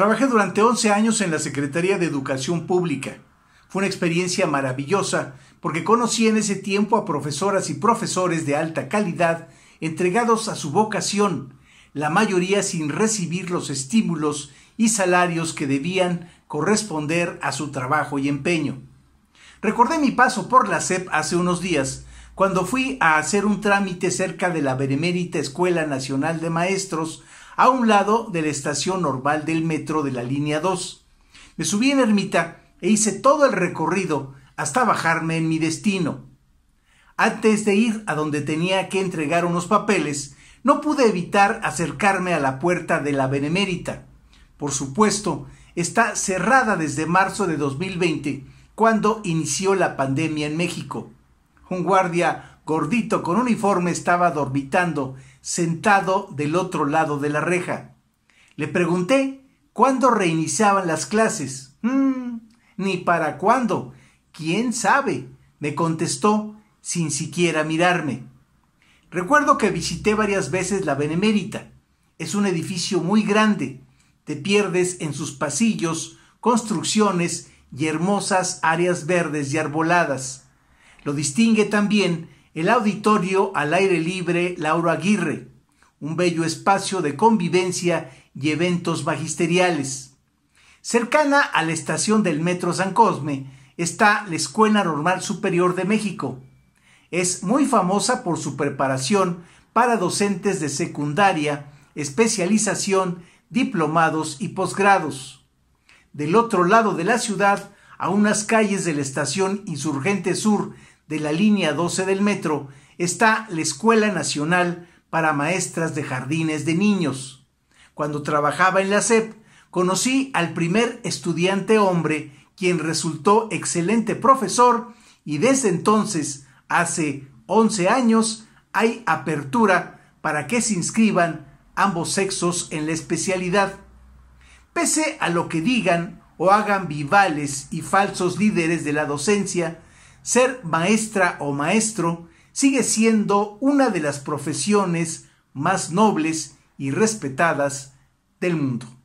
Trabajé durante 11 años en la Secretaría de Educación Pública. Fue una experiencia maravillosa porque conocí en ese tiempo a profesoras y profesores de alta calidad entregados a su vocación, la mayoría sin recibir los estímulos y salarios que debían corresponder a su trabajo y empeño. Recordé mi paso por la SEP hace unos días, cuando fui a hacer un trámite cerca de la Benemérita Escuela Nacional de Maestros a un lado de la estación normal del metro de la línea 2. Me subí en Ermita e hice todo el recorrido hasta bajarme en mi destino. Antes de ir a donde tenía que entregar unos papeles, no pude evitar acercarme a la puerta de la Benemérita. Por supuesto, está cerrada desde marzo de 2020, cuando inició la pandemia en México. Un guardia gordito con uniforme, estaba dormitando, sentado del otro lado de la reja. Le pregunté cuándo reiniciaban las clases. Mm, ni para cuándo. ¿Quién sabe? me contestó sin siquiera mirarme. Recuerdo que visité varias veces la Benemérita. Es un edificio muy grande. Te pierdes en sus pasillos, construcciones y hermosas áreas verdes y arboladas. Lo distingue también el auditorio al aire libre Lauro Aguirre, un bello espacio de convivencia y eventos magisteriales. Cercana a la estación del Metro San Cosme está la Escuela Normal Superior de México. Es muy famosa por su preparación para docentes de secundaria, especialización, diplomados y posgrados. Del otro lado de la ciudad, a unas calles de la estación Insurgente Sur de la línea 12 del metro está la Escuela Nacional para Maestras de Jardines de Niños. Cuando trabajaba en la SEP, conocí al primer estudiante hombre, quien resultó excelente profesor, y desde entonces, hace 11 años, hay apertura para que se inscriban ambos sexos en la especialidad. Pese a lo que digan o hagan vivales y falsos líderes de la docencia, ser maestra o maestro sigue siendo una de las profesiones más nobles y respetadas del mundo.